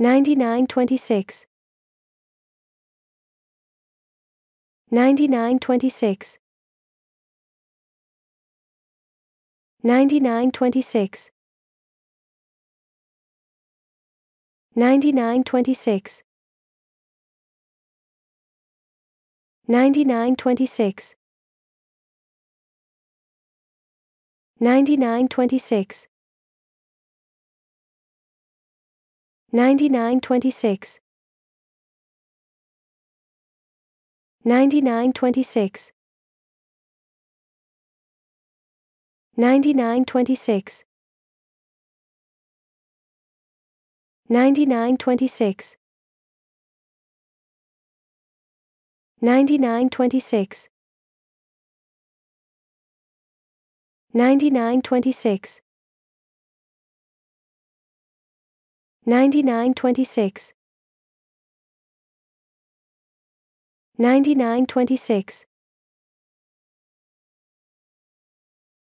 9926 9926 9926 9926 9926 9926 9926 9926 9926 9926 9926 9926 9926 9926